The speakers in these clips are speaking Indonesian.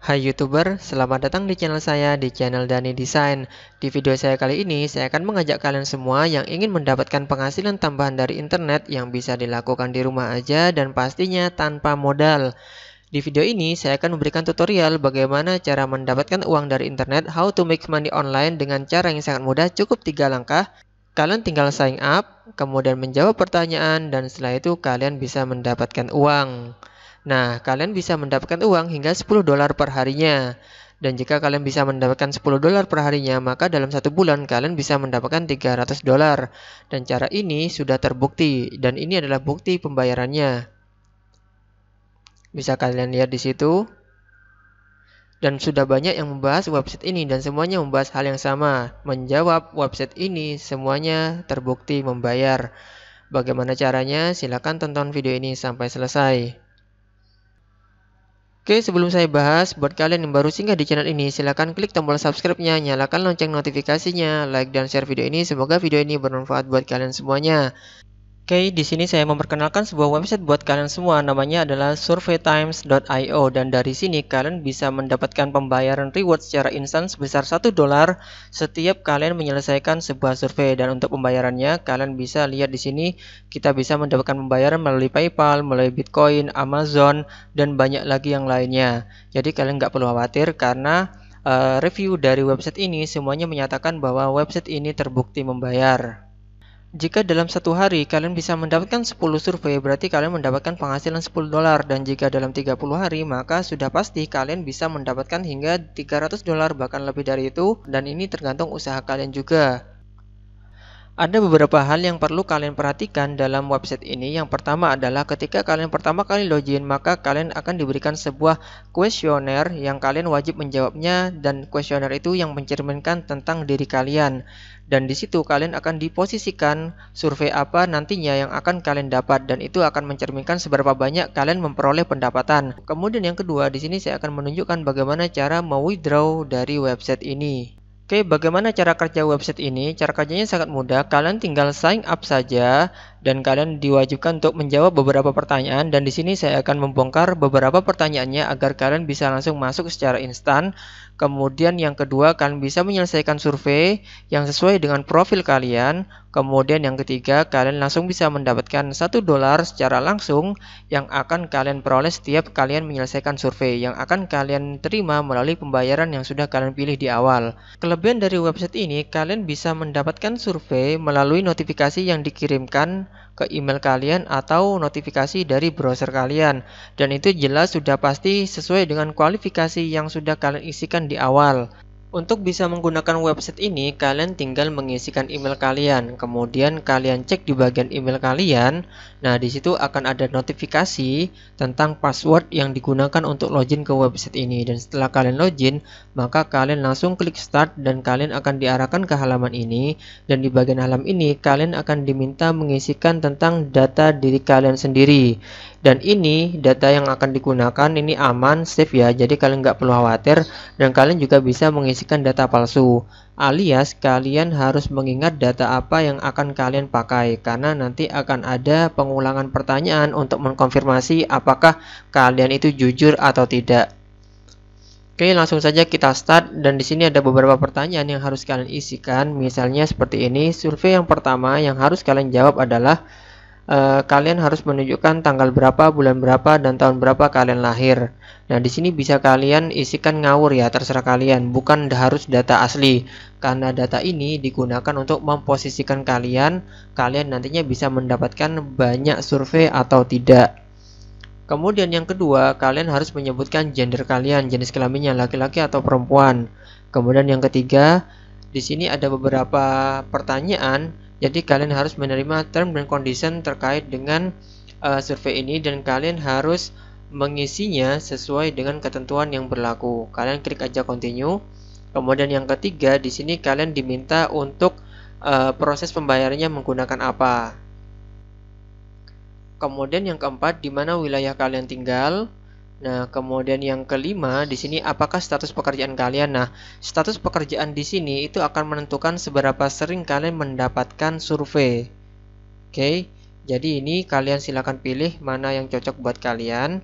Hai YouTuber, selamat datang di channel saya di channel Dani Design. Di video saya kali ini, saya akan mengajak kalian semua yang ingin mendapatkan penghasilan tambahan dari internet yang bisa dilakukan di rumah aja dan pastinya tanpa modal. Di video ini, saya akan memberikan tutorial bagaimana cara mendapatkan uang dari internet, how to make money online dengan cara yang sangat mudah, cukup 3 langkah. Kalian tinggal sign up, kemudian menjawab pertanyaan, dan setelah itu kalian bisa mendapatkan uang. Nah, kalian bisa mendapatkan uang hingga 10 dolar per harinya. Dan jika kalian bisa mendapatkan 10 dolar per harinya, maka dalam satu bulan kalian bisa mendapatkan 300 dolar. Dan cara ini sudah terbukti, dan ini adalah bukti pembayarannya. Bisa kalian lihat di situ. Dan sudah banyak yang membahas website ini dan semuanya membahas hal yang sama. Menjawab website ini semuanya terbukti membayar. Bagaimana caranya? Silahkan tonton video ini sampai selesai. Oke, sebelum saya bahas, buat kalian yang baru singgah di channel ini, silahkan klik tombol subscribe-nya, nyalakan lonceng notifikasinya, like dan share video ini. Semoga video ini bermanfaat buat kalian semuanya. Oke, di sini saya memperkenalkan sebuah website buat kalian semua. Namanya adalah surveytimes.io dan dari sini kalian bisa mendapatkan pembayaran reward secara instan sebesar 1 dolar setiap kalian menyelesaikan sebuah survei dan untuk pembayarannya kalian bisa lihat di sini kita bisa mendapatkan pembayaran melalui PayPal, melalui Bitcoin, Amazon dan banyak lagi yang lainnya. Jadi kalian nggak perlu khawatir karena uh, review dari website ini semuanya menyatakan bahwa website ini terbukti membayar. Jika dalam satu hari kalian bisa mendapatkan 10 survei, berarti kalian mendapatkan penghasilan 10 dolar. Dan jika dalam 30 hari, maka sudah pasti kalian bisa mendapatkan hingga 300 dolar, bahkan lebih dari itu. Dan ini tergantung usaha kalian juga. Ada beberapa hal yang perlu kalian perhatikan dalam website ini. Yang pertama adalah ketika kalian pertama kali login, maka kalian akan diberikan sebuah kuesioner yang kalian wajib menjawabnya dan kuesioner itu yang mencerminkan tentang diri kalian dan di situ kalian akan diposisikan survei apa nantinya yang akan kalian dapat dan itu akan mencerminkan seberapa banyak kalian memperoleh pendapatan. Kemudian yang kedua, di sini saya akan menunjukkan bagaimana cara mewithdraw dari website ini. Oke, bagaimana cara kerja website ini? Cara kerjanya sangat mudah. Kalian tinggal sign up saja dan kalian diwajibkan untuk menjawab beberapa pertanyaan dan di sini saya akan membongkar beberapa pertanyaannya agar kalian bisa langsung masuk secara instan. Kemudian yang kedua, kalian bisa menyelesaikan survei yang sesuai dengan profil kalian Kemudian yang ketiga, kalian langsung bisa mendapatkan satu dolar secara langsung yang akan kalian peroleh setiap kalian menyelesaikan survei yang akan kalian terima melalui pembayaran yang sudah kalian pilih di awal. Kelebihan dari website ini, kalian bisa mendapatkan survei melalui notifikasi yang dikirimkan ke email kalian atau notifikasi dari browser kalian. Dan itu jelas sudah pasti sesuai dengan kualifikasi yang sudah kalian isikan di awal. Untuk bisa menggunakan website ini, kalian tinggal mengisikan email kalian, kemudian kalian cek di bagian email kalian. Nah, di situ akan ada notifikasi tentang password yang digunakan untuk login ke website ini. Dan setelah kalian login, maka kalian langsung klik start dan kalian akan diarahkan ke halaman ini. Dan di bagian halaman ini, kalian akan diminta mengisikan tentang data diri kalian sendiri. Dan ini data yang akan digunakan ini aman, safe ya. Jadi kalian nggak perlu khawatir dan kalian juga bisa mengisi berisikan data palsu. Alias kalian harus mengingat data apa yang akan kalian pakai karena nanti akan ada pengulangan pertanyaan untuk mengkonfirmasi apakah kalian itu jujur atau tidak. Oke, langsung saja kita start dan di sini ada beberapa pertanyaan yang harus kalian isikan. Misalnya seperti ini, survei yang pertama yang harus kalian jawab adalah Eh, kalian harus menunjukkan tanggal berapa, bulan berapa, dan tahun berapa kalian lahir. Nah, di sini bisa kalian isikan ngawur ya, terserah kalian, bukan harus data asli. Karena data ini digunakan untuk memposisikan kalian, kalian nantinya bisa mendapatkan banyak survei atau tidak. Kemudian yang kedua, kalian harus menyebutkan gender kalian, jenis kelaminnya laki-laki atau perempuan. Kemudian yang ketiga, di sini ada beberapa pertanyaan jadi kalian harus menerima term dan condition terkait dengan uh, survei ini dan kalian harus mengisinya sesuai dengan ketentuan yang berlaku. Kalian klik aja continue. Kemudian yang ketiga di sini kalian diminta untuk uh, proses pembayarannya menggunakan apa. Kemudian yang keempat di mana wilayah kalian tinggal. Nah, kemudian yang kelima di sini apakah status pekerjaan kalian? Nah, status pekerjaan di sini itu akan menentukan seberapa sering kalian mendapatkan survei. Oke. Jadi ini kalian silakan pilih mana yang cocok buat kalian.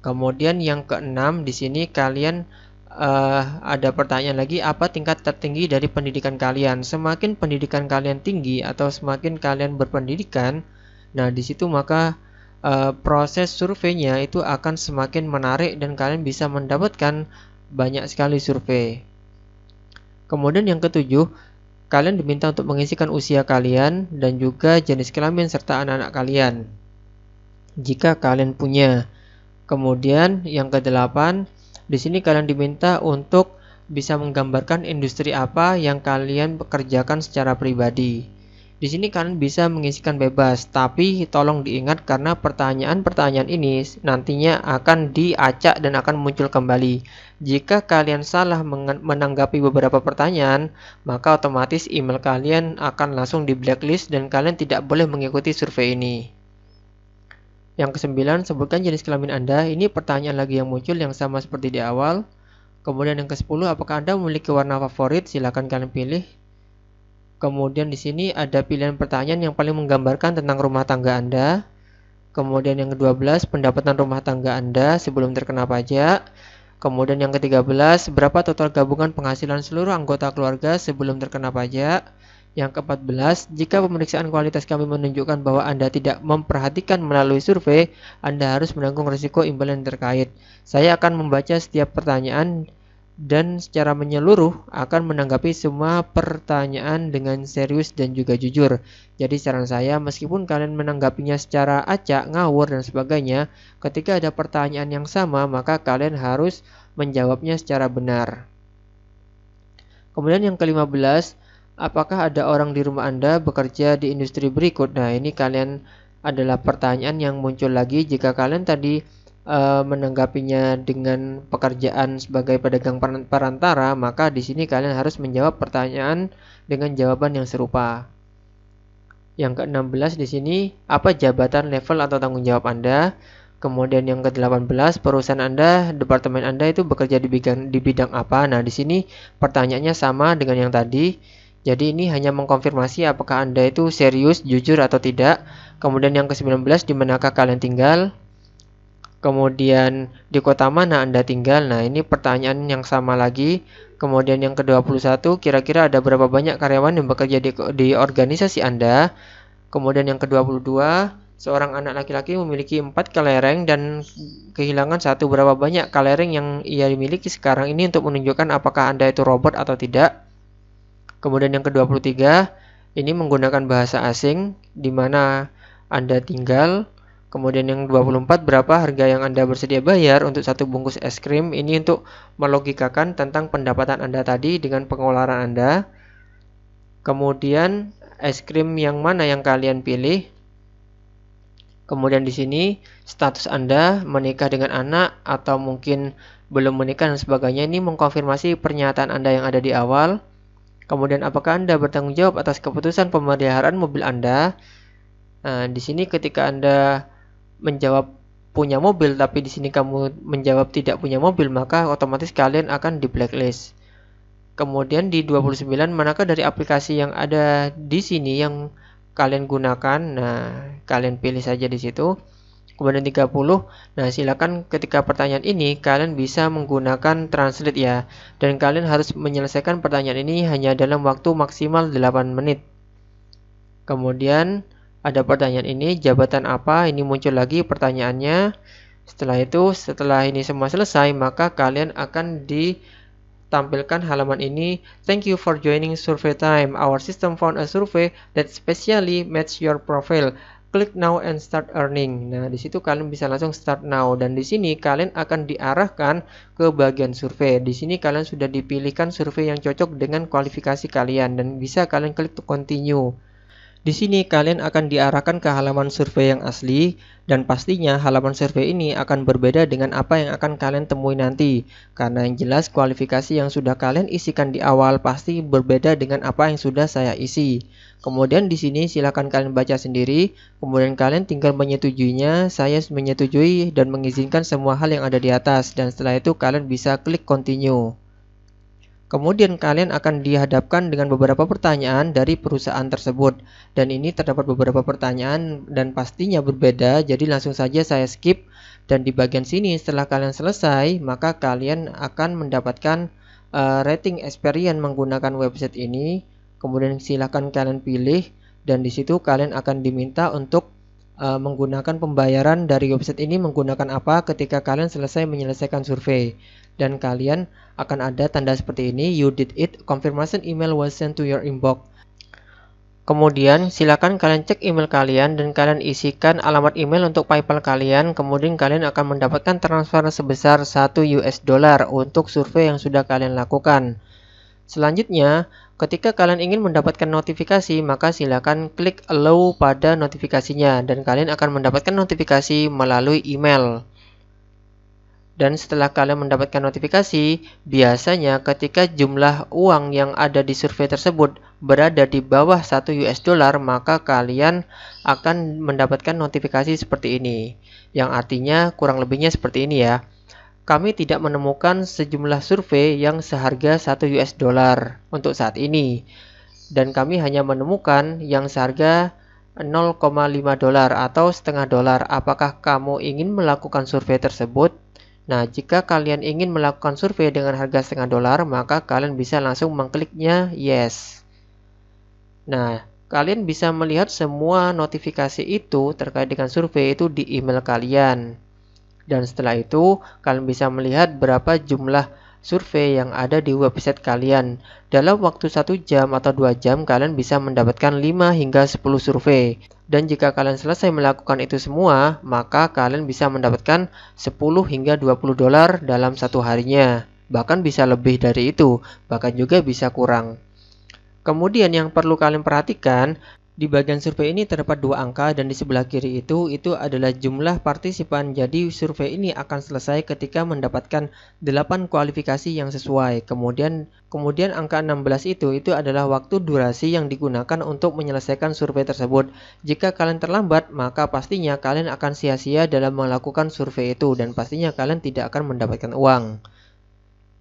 Kemudian yang keenam di sini kalian uh, ada pertanyaan lagi apa tingkat tertinggi dari pendidikan kalian? Semakin pendidikan kalian tinggi atau semakin kalian berpendidikan, nah di situ maka Eh, proses surveinya itu akan semakin menarik dan kalian bisa mendapatkan banyak sekali survei. Kemudian yang ketujuh, kalian diminta untuk mengisikan usia kalian dan juga jenis kelamin serta anak-anak kalian. Jika kalian punya. Kemudian yang kedelapan, di sini kalian diminta untuk bisa menggambarkan industri apa yang kalian pekerjakan secara pribadi. Di sini kalian bisa mengisikan bebas, tapi tolong diingat karena pertanyaan-pertanyaan ini nantinya akan diacak dan akan muncul kembali. Jika kalian salah menanggapi beberapa pertanyaan, maka otomatis email kalian akan langsung di blacklist dan kalian tidak boleh mengikuti survei ini. Yang kesembilan, sebutkan jenis kelamin Anda. Ini pertanyaan lagi yang muncul yang sama seperti di awal. Kemudian yang ke-10, apakah Anda memiliki warna favorit? Silakan kalian pilih. Kemudian di sini ada pilihan pertanyaan yang paling menggambarkan tentang rumah tangga Anda. Kemudian yang ke-12, pendapatan rumah tangga Anda sebelum terkena pajak. Kemudian yang ke-13, berapa total gabungan penghasilan seluruh anggota keluarga sebelum terkena pajak. Yang ke-14, jika pemeriksaan kualitas kami menunjukkan bahwa Anda tidak memperhatikan melalui survei, Anda harus menanggung risiko imbalan terkait. Saya akan membaca setiap pertanyaan dan secara menyeluruh akan menanggapi semua pertanyaan dengan serius dan juga jujur. Jadi saran saya meskipun kalian menanggapinya secara acak, ngawur dan sebagainya, ketika ada pertanyaan yang sama maka kalian harus menjawabnya secara benar. Kemudian yang kelima belas, apakah ada orang di rumah Anda bekerja di industri berikut? Nah, ini kalian adalah pertanyaan yang muncul lagi jika kalian tadi Eh, menanggapinya dengan pekerjaan sebagai pedagang perantara, maka di sini kalian harus menjawab pertanyaan dengan jawaban yang serupa. Yang ke-16 di sini, apa jabatan level atau tanggung jawab Anda? Kemudian yang ke-18, perusahaan Anda, departemen Anda itu bekerja di bidang, di bidang apa? Nah, di sini pertanyaannya sama dengan yang tadi. Jadi ini hanya mengkonfirmasi apakah Anda itu serius, jujur atau tidak. Kemudian yang ke-19, di manakah kalian tinggal? kemudian di kota mana Anda tinggal. Nah, ini pertanyaan yang sama lagi. Kemudian yang ke-21, kira-kira ada berapa banyak karyawan yang bekerja di, di organisasi Anda? Kemudian yang ke-22, seorang anak laki-laki memiliki empat kelereng dan kehilangan satu berapa banyak kelereng yang ia miliki sekarang ini untuk menunjukkan apakah Anda itu robot atau tidak. Kemudian yang ke-23, ini menggunakan bahasa asing di mana Anda tinggal Kemudian yang 24 berapa harga yang Anda bersedia bayar untuk satu bungkus es krim? Ini untuk melogikakan tentang pendapatan Anda tadi dengan pengeluaran Anda. Kemudian es krim yang mana yang kalian pilih? Kemudian di sini status Anda menikah dengan anak atau mungkin belum menikah dan sebagainya ini mengkonfirmasi pernyataan Anda yang ada di awal. Kemudian apakah Anda bertanggung jawab atas keputusan pemeliharaan mobil Anda? Nah, di sini ketika Anda menjawab punya mobil tapi di sini kamu menjawab tidak punya mobil maka otomatis kalian akan di blacklist. Kemudian di 29 manakah dari aplikasi yang ada di sini yang kalian gunakan? Nah, kalian pilih saja di situ. Kemudian 30. Nah, silakan ketika pertanyaan ini kalian bisa menggunakan translate ya. Dan kalian harus menyelesaikan pertanyaan ini hanya dalam waktu maksimal 8 menit. Kemudian ada pertanyaan ini, jabatan apa? Ini muncul lagi pertanyaannya. Setelah itu, setelah ini semua selesai, maka kalian akan ditampilkan halaman ini. Thank you for joining Survey Time. Our system found a survey that specially match your profile. Click now and start earning. Nah, di situ kalian bisa langsung start now dan di sini kalian akan diarahkan ke bagian survei. Di sini kalian sudah dipilihkan survei yang cocok dengan kualifikasi kalian dan bisa kalian klik to continue. Di sini kalian akan diarahkan ke halaman survei yang asli dan pastinya halaman survei ini akan berbeda dengan apa yang akan kalian temui nanti karena yang jelas kualifikasi yang sudah kalian isikan di awal pasti berbeda dengan apa yang sudah saya isi. Kemudian di sini silakan kalian baca sendiri, kemudian kalian tinggal menyetujuinya, saya menyetujui dan mengizinkan semua hal yang ada di atas dan setelah itu kalian bisa klik continue. Kemudian kalian akan dihadapkan dengan beberapa pertanyaan dari perusahaan tersebut dan ini terdapat beberapa pertanyaan dan pastinya berbeda jadi langsung saja saya skip dan di bagian sini setelah kalian selesai maka kalian akan mendapatkan uh, rating experience menggunakan website ini kemudian silakan kalian pilih dan di situ kalian akan diminta untuk uh, menggunakan pembayaran dari website ini menggunakan apa ketika kalian selesai menyelesaikan survei dan kalian akan ada tanda seperti ini you did it confirmation email was sent to your inbox Kemudian silakan kalian cek email kalian dan kalian isikan alamat email untuk PayPal kalian. Kemudian kalian akan mendapatkan transfer sebesar 1 US dollar untuk survei yang sudah kalian lakukan. Selanjutnya, ketika kalian ingin mendapatkan notifikasi, maka silakan klik allow pada notifikasinya dan kalian akan mendapatkan notifikasi melalui email. Dan setelah kalian mendapatkan notifikasi, biasanya ketika jumlah uang yang ada di survei tersebut berada di bawah 1 US dollar, maka kalian akan mendapatkan notifikasi seperti ini. Yang artinya kurang lebihnya seperti ini ya kami tidak menemukan sejumlah survei yang seharga 1 US dollar untuk saat ini. Dan kami hanya menemukan yang seharga 0,5 dolar atau setengah dolar. Apakah kamu ingin melakukan survei tersebut? Nah, jika kalian ingin melakukan survei dengan harga setengah dolar, maka kalian bisa langsung mengkliknya yes. Nah, kalian bisa melihat semua notifikasi itu terkait dengan survei itu di email kalian dan setelah itu kalian bisa melihat berapa jumlah survei yang ada di website kalian. Dalam waktu satu jam atau dua jam kalian bisa mendapatkan 5 hingga 10 survei. Dan jika kalian selesai melakukan itu semua, maka kalian bisa mendapatkan 10 hingga 20 dolar dalam satu harinya. Bahkan bisa lebih dari itu, bahkan juga bisa kurang. Kemudian yang perlu kalian perhatikan, di bagian survei ini terdapat dua angka dan di sebelah kiri itu itu adalah jumlah partisipan. Jadi survei ini akan selesai ketika mendapatkan 8 kualifikasi yang sesuai. Kemudian kemudian angka 16 itu itu adalah waktu durasi yang digunakan untuk menyelesaikan survei tersebut. Jika kalian terlambat, maka pastinya kalian akan sia-sia dalam melakukan survei itu dan pastinya kalian tidak akan mendapatkan uang.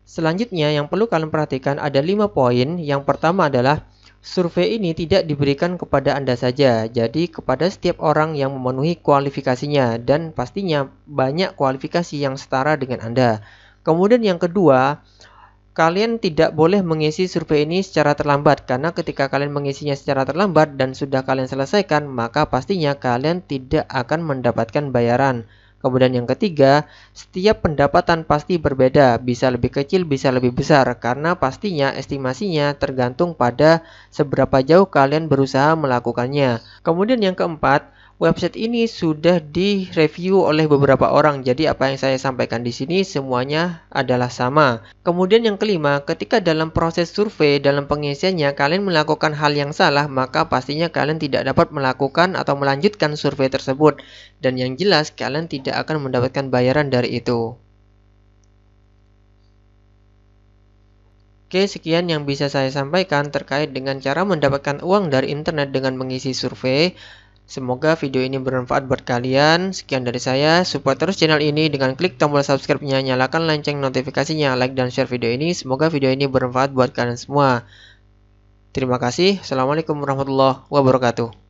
Selanjutnya yang perlu kalian perhatikan ada 5 poin. Yang pertama adalah Survei ini tidak diberikan kepada Anda saja, jadi kepada setiap orang yang memenuhi kualifikasinya dan pastinya banyak kualifikasi yang setara dengan Anda. Kemudian yang kedua, kalian tidak boleh mengisi survei ini secara terlambat karena ketika kalian mengisinya secara terlambat dan sudah kalian selesaikan, maka pastinya kalian tidak akan mendapatkan bayaran. Kemudian yang ketiga, setiap pendapatan pasti berbeda, bisa lebih kecil, bisa lebih besar, karena pastinya estimasinya tergantung pada seberapa jauh kalian berusaha melakukannya. Kemudian yang keempat, website ini sudah direview oleh beberapa orang. Jadi apa yang saya sampaikan di sini semuanya adalah sama. Kemudian yang kelima, ketika dalam proses survei dalam pengisiannya kalian melakukan hal yang salah, maka pastinya kalian tidak dapat melakukan atau melanjutkan survei tersebut. Dan yang jelas kalian tidak akan mendapatkan bayaran dari itu. Oke, sekian yang bisa saya sampaikan terkait dengan cara mendapatkan uang dari internet dengan mengisi survei. Semoga video ini bermanfaat buat kalian. Sekian dari saya, support terus channel ini dengan klik tombol subscribe-nya, nyalakan lonceng notifikasinya, like dan share video ini. Semoga video ini bermanfaat buat kalian semua. Terima kasih. Assalamualaikum warahmatullahi wabarakatuh.